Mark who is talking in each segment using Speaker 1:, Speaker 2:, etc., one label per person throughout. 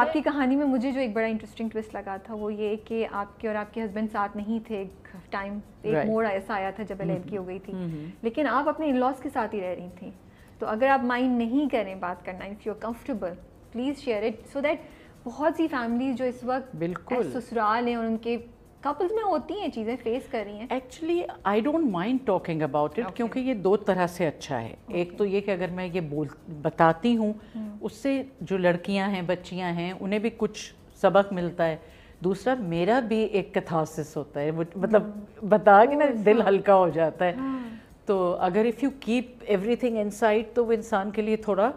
Speaker 1: आपकी कहानी में मुझे जो एक बड़ा इंटरेस्टिंग ट्विस्ट लगा था वो ये कि आपके और आपके हस्बैंड साथ नहीं थे टाइम एक right. मोड़ ऐसा आया था जब एल की mm-hmm. हो गई थी mm-hmm. लेकिन आप अपने इन लॉज के साथ ही रह रही थी तो अगर आप माइंड नहीं करें बात करना if you are comfortable please share it so that बहुत सी फैमिली जो इस वक्त बिल्कुल ससुराल हैं और उनके कपल्स में होती हैं चीज़ें फेस कर रही हैं actually
Speaker 2: I don't mind talking about it क्योंकि ये दो तरह से अच्छा है okay. एक तो ये कि अगर मैं ये बोल बताती हूँ hmm. उससे जो लड़कियाँ हैं बच्चियाँ हैं उन्हें भी कुछ सबक मिलता है दूसरा मेरा भी एक कथासिस होता है मतलब hmm. बता के ना दिल हाँ। हल्का हो जाता है hmm. तो अगर if you keep everything inside तो वो इंसान के लिए थोड़ा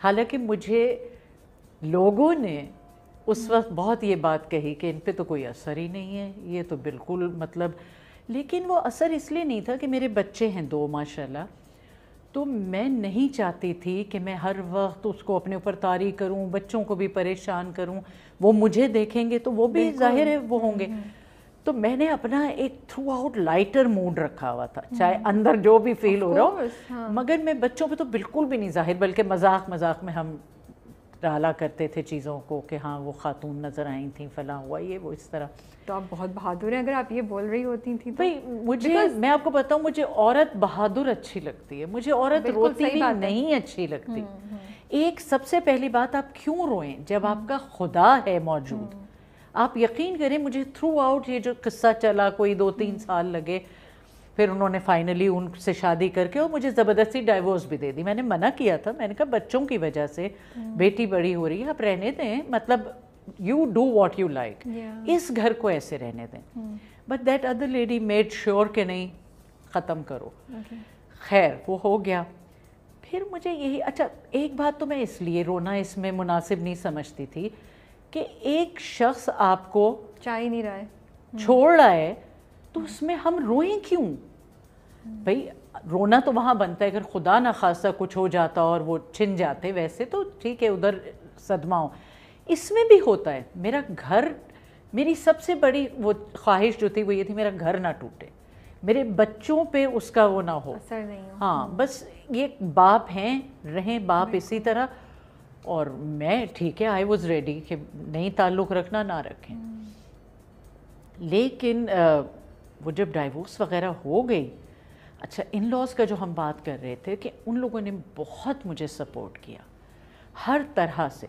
Speaker 2: हालांकि मुझे लोगों ने उस वक्त बहुत ये बात कही कि इन पर तो कोई असर ही नहीं है ये तो बिल्कुल मतलब लेकिन वो असर इसलिए नहीं था कि मेरे बच्चे हैं दो माशाल्लाह तो मैं नहीं चाहती थी कि मैं हर वक्त उसको अपने ऊपर तारी करूं बच्चों को भी परेशान करूं वो मुझे देखेंगे तो वो भी जाहिर है वो होंगे हम्म। तो मैंने अपना एक थ्रू आउट लाइटर मूड रखा हुआ था चाहे हम्म। अंदर जो भी फील हो रहा हो हाँ। मगर मैं बच्चों पे तो बिल्कुल भी नहीं जाहिर बल्कि मजाक मजाक में हम डाला करते थे चीज़ों को कि हाँ वो खातून नज़र आई थी फला हुआ ये वो इस तरह तो आप बहुत बहादुर हैं अगर आप ये बोल रही होती थी तो भाई मुझे Because मैं आपको बताऊँ मुझे औरत बहादुर अच्छी लगती है मुझे औरत रोती भी नहीं अच्छी लगती हुँ, हम्म, हुँ. हम्म। एक सबसे पहली बात आप क्यों रोएं जब हुँ. हम्म। आपका खुदा है मौजूद आप यकीन करें मुझे थ्रू आउट ये जो किस्सा चला कोई दो तीन साल लगे फिर उन्होंने फाइनली उनसे शादी करके और मुझे ज़बरदस्ती डाइवोर्स भी दे दी मैंने मना किया था मैंने कहा बच्चों की वजह से हम्म। बेटी बड़ी हो रही है आप रहने दें मतलब you do what you like इस घर को ऐसे रहने दें but that other lady made sure के नहीं ख़त्म करो खैर वो हो गया फिर मुझे यही अच्छा एक बात तो मैं इसलिए रोना इसमें मुनासिब नहीं समझती थी कि एक शख्स आपको चाह नहीं रहा है छोड़ रहा है तो हम्म। उसमें हम रोएं क्यों भाई रोना तो वहाँ बनता है अगर खुदा ना खासा कुछ हो जाता और वो छिन जाते वैसे तो ठीक है उधर सदमा हो इसमें भी होता है मेरा घर मेरी सबसे बड़ी वो ख्वाहिश जो थी वो ये थी मेरा घर ना टूटे मेरे बच्चों पे उसका वो ना हो असर नहीं हो हाँ बस ये बाप हैं रहें बाप इसी तरह और मैं ठीक है आई वॉज़ रेडी कि नहीं ताल्लुक़ रखना ना रखें हम्म। लेकिन आ, वो जब डाइवोर्स वगैरह हो गई अच्छा इन लॉज का जो हम बात कर रहे थे कि उन लोगों ने बहुत मुझे सपोर्ट किया हर तरह से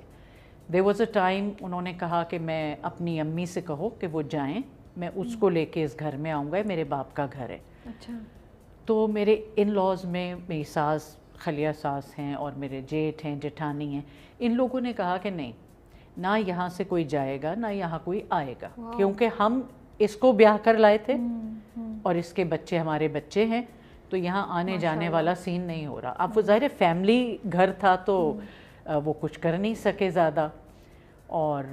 Speaker 2: दे वॉज़ अ टाइम उन्होंने कहा कि मैं अपनी अम्मी से कहो कि वो जाएं मैं उसको हम्म। लेके इस घर में आऊँगा मेरे बाप का घर है अच्छा तो मेरे इन लॉज में मेरी सास खलिया सास हैं और मेरे जेठ हैं जेठानी हैं इन लोगों ने कहा कि नहीं ना यहाँ से कोई जाएगा ना यहाँ कोई आएगा क्योंकि हम इसको ब्याह कर लाए थे हम्म, हम्म। और इसके बच्चे हमारे बच्चे हैं तो यहाँ आने जाने वाला सीन नहीं हो रहा अब वो ज़ाहिर फैमिली घर था तो हम्म। वो कुछ कर नहीं सके ज़्यादा और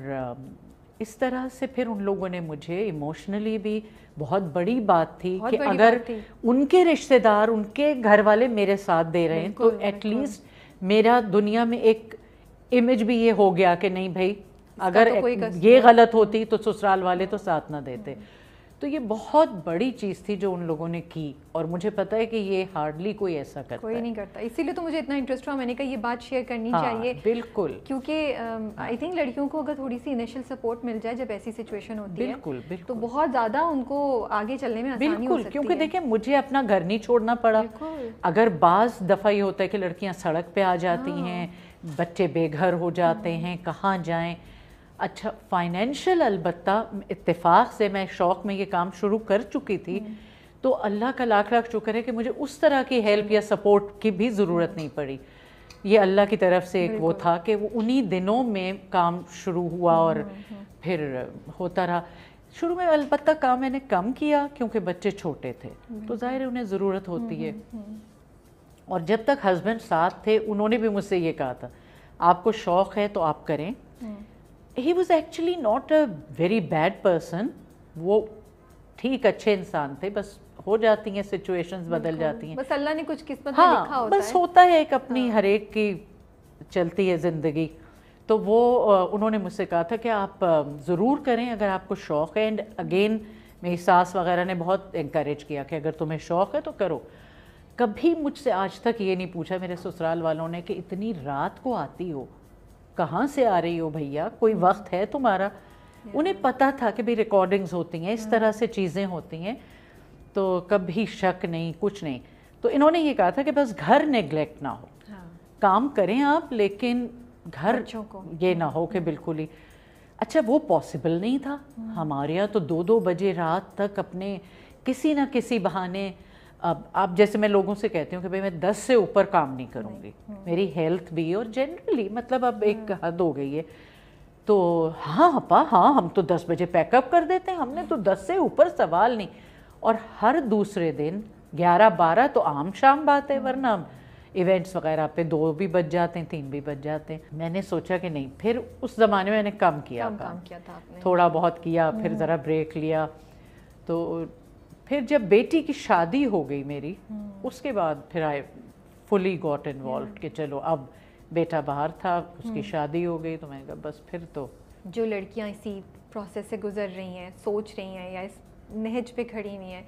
Speaker 2: इस तरह से फिर उन लोगों ने मुझे इमोशनली भी बहुत बड़ी बात थी कि अगर थी। उनके रिश्तेदार उनके घर वाले मेरे साथ दे रहे हैं तो एटलीस्ट मेरा दुनिया में एक इमेज भी ये हो गया कि नहीं भाई अगर तो ये गलत होती तो ससुराल वाले तो साथ ना देते हम्म। तो ये बहुत बड़ी चीज़ थी जो उन लोगों ने की और मुझे पता है कि ये हार्डली कोई ऐसा करता कोई नहीं
Speaker 1: करता इसीलिए तो मुझे इतना इंटरेस्ट हुआ मैंने कहा ये बात शेयर करनी हाँ, चाहिए बिल्कुल क्योंकि आई थिंक हाँ। लड़कियों को अगर थोड़ी सी इनिशियल सपोर्ट मिल जाए जब ऐसी सिचुएशन होती बिल्कुल, है बिल्कुल तो बहुत ज़्यादा उनको आगे चलने में आसानी बिल्कुल हो सकती क्योंकि
Speaker 2: देखिये मुझे अपना घर नहीं छोड़ना पड़ा अगर बाज़ दफ़ा ये होता है कि लड़कियाँ सड़क पे आ जाती हाँ। हैं बच्चे बेघर हो जाते हाँ। हैं कहाँ जाएँ अच्छा फाइनेंशियल अलबत् इतफ़ाक़ से मैं शौक़ में ये काम शुरू कर चुकी थी हम्म। तो अल्लाह का लाख लाख शुक्र है कि मुझे उस तरह की हेल्प या सपोर्ट की भी ज़रूरत नहीं पड़ी ये अल्लाह की तरफ से एक वो था कि वो उन्हीं दिनों में काम शुरू हुआ हम्म, और हम्म, फिर होता रहा शुरू में अलबत् काम मैंने कम किया क्योंकि बच्चे छोटे थे तो ज़ाहिर है उन्हें ज़रूरत होती है और जब तक हस्बैंड साथ थे उन्होंने भी मुझसे ये कहा था आपको शौक़ है तो आप करें he was actually not a very bad person वो ठीक अच्छे इंसान थे बस हो जाती हैं सिचुएशंस बदल जाती हैं
Speaker 1: बस अल्लाह ने कुछ किस्मत हाँ, लिखा होता बस है।
Speaker 2: होता है एक अपनी हाँ। हर एक की चलती है ज़िंदगी तो वो उन्होंने मुझसे कहा था कि आप ज़रूर करें अगर आपको शौक़ है एंड अगेन मेरी सास वगैरह ने बहुत इंक्रेज किया कि अगर तुम्हें शौक़ है तो करो कभी मुझसे आज तक ये नहीं पूछा मेरे ससुराल वालों ने कि इतनी रात को आती हो कहाँ से आ रही हो भैया कोई हम्म। वक्त है तुम्हारा उन्हें पता था कि भाई रिकॉर्डिंग्स होती हैं इस तरह से चीज़ें होती हैं तो कभी शक नहीं कुछ नहीं तो इन्होंने ये कहा था कि बस घर नेग्लेक्ट ना हो हाँ। काम करें आप लेकिन घर को ये ना हो कि हम्म। बिल्कुल ही अच्छा वो पॉसिबल नहीं था हम्म। हमारे यहाँ तो दो दो बजे रात तक अपने किसी ना किसी बहाने अब आप जैसे मैं लोगों से कहती हूँ कि भाई मैं दस से ऊपर काम नहीं करूँगी मेरी हेल्थ भी और जनरली मतलब अब एक हाँ। हद हो गई है तो हाँ हपा हाँ हम तो दस बजे पैकअप कर देते हैं हमने तो दस से ऊपर सवाल नहीं और हर दूसरे दिन ग्यारह बारह तो आम शाम बात है हाँ। वरना इवेंट्स वगैरह पे दो भी बज जाते हैं तीन भी बज जाते हैं मैंने सोचा कि नहीं फिर उस ज़माने में मैंने कम किया काम, काम किया था आपने। थोड़ा बहुत किया फिर हाँ। ज़रा ब्रेक लिया तो फिर जब बेटी की शादी हो गई मेरी हम्म। उसके बाद फिर आई फुली गॉट इन्वॉल्व कि चलो अब बेटा बाहर था उसकी हम्म। शादी हो गई तो मैंने कहा बस फिर तो
Speaker 1: जो लड़कियां इसी प्रोसेस से गुजर रही हैं सोच रही हैं या इस नहज पे खड़ी हुई हैं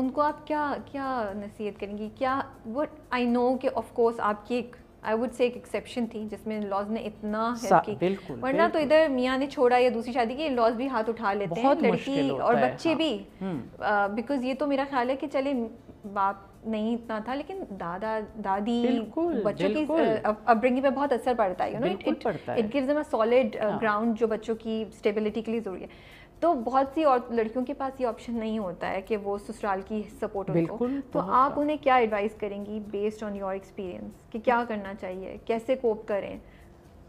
Speaker 1: उनको आप क्या क्या नसीहत करेंगी क्या वो आई नो कि ऑफ कोर्स आपकी एक आई वुड से एक एक्सेप्शन थी जिसमें लॉज ने इतना की
Speaker 2: बिल्कुल वरना तो बिल्कुल।
Speaker 1: तो इधर मियाँ ने छोड़ा या दूसरी शादी की लॉज भी हाथ उठा लेते हैं लड़की और बच्चे हाँ। भी बिकॉज हम्म। ये तो मेरा ख्याल है कि चले बाप नहीं इतना था लेकिन दादा दादी बच्चों बिल्कुल, की अपब्रिंगिंग पे बहुत असर पड़ता है you know it it gives them a solid हाँ। ग्राउंड जो बच्चों की स्टेबिलिटी के लिए ज़रूरी है तो बहुत सी और लड़कियों के पास ये ऑप्शन नहीं होता है कि वो ससुराल की सपोर्ट उनको तो आप उन्हें क्या एडवाइस करेंगी बेस्ड ऑन योर एक्सपीरियंस कि क्या करना चाहिए कैसे कोप करें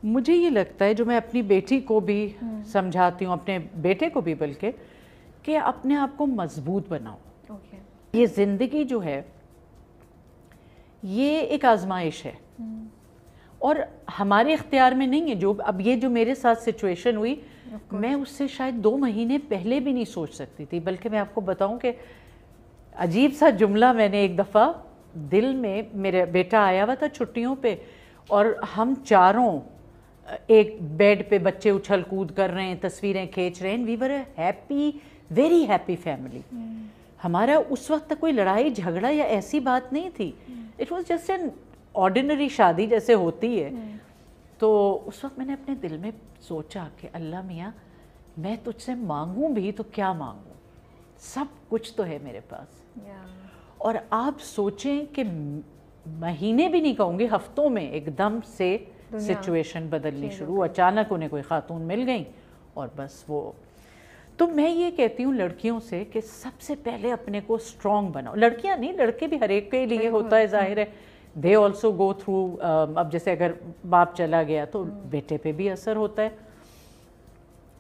Speaker 2: मुझे ये लगता है जो मैं अपनी बेटी को भी हम्म। समझाती हूँ अपने बेटे को भी बल्कि कि अपने आप को मजबूत बनाओ okay. ये ज़िंदगी जो है ये एक आजमाइश है हम्म। और हमारे इख्तियार में नहीं है जो अब ये जो मेरे साथ सिचुएशन हुई मैं उससे शायद दो महीने पहले भी नहीं सोच सकती थी बल्कि मैं आपको बताऊं कि अजीब सा जुमला मैंने एक दफ़ा दिल में मेरा बेटा आया हुआ था छुट्टियों पे और हम चारों एक बेड पे बच्चे उछल कूद कर रहे हैं तस्वीरें खींच रहे हैं we were happy very happy family हमारा उस वक्त तक कोई लड़ाई झगड़ा या ऐसी बात नहीं थी it was just an ordinary शादी जैसे होती है hmm. तो उस वक्त मैंने अपने दिल में सोचा कि अल्लाह मियाँ मैं तुझसे मांगूं भी तो क्या मांगूं सब कुछ तो है मेरे पास और आप सोचें कि महीने भी नहीं कहूँगी हफ्तों में एकदम से सिचुएशन बदलनी शुरू अचानक उन्हें कोई खातून मिल गई और बस वो तो मैं ये कहती हूँ लड़कियों से कि सबसे पहले अपने को स्ट्रॉन्ग बनाओ लड़कियाँ नहीं लड़के भी हर एक के लिए होता है जाहिर है हाँ। दे ऑल्सो गो थ्रू अब जैसे अगर बाप चला गया तो हम्म। बेटे पे भी असर होता है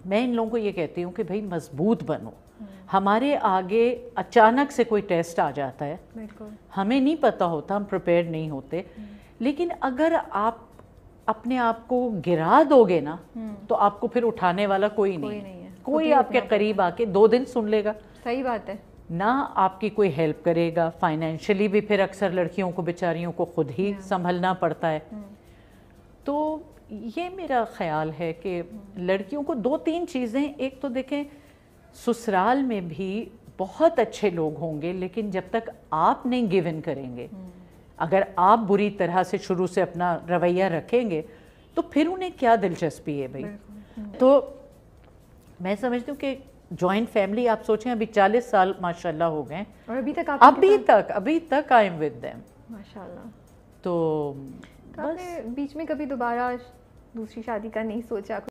Speaker 2: मैं इन लोगों को ये कहती हूँ कि भाई मजबूत बनो हम्म। हमारे आगे अचानक से कोई टेस्ट आ जाता है हमें नहीं पता होता हम प्रिपेयर नहीं होते हम्म। लेकिन अगर आप अपने आप को गिरा दोगे ना तो आपको फिर उठाने वाला कोई, कोई नहीं, नहीं
Speaker 1: है कोई आपके
Speaker 2: करीब आके दो दिन सुन लेगा सही बात है ना आपकी कोई हेल्प करेगा फाइनेंशियली भी फिर अक्सर लड़कियों को बेचारियों को खुद ही संभलना पड़ता है hmm. तो ये मेरा ख्याल है कि hmm. लड़कियों को दो तीन चीज़ें एक तो देखें ससुराल में भी बहुत अच्छे लोग होंगे लेकिन जब तक आप नहीं गिव इन करेंगे hmm. अगर आप बुरी तरह से शुरू से अपना रवैया रखेंगे तो फिर उन्हें क्या दिलचस्पी है भाई तो मैं समझती हूँ कि ज्वाइंट फैमिली आप सोचें अभी चालीस साल माशाल्लाह हो गए
Speaker 1: और अभी तक आप अभी
Speaker 2: तक अभी तक आई एम विद देम माशाल्लाह तो,
Speaker 1: तो बस बीच में कभी दोबारा दूसरी शादी का नहीं सोचा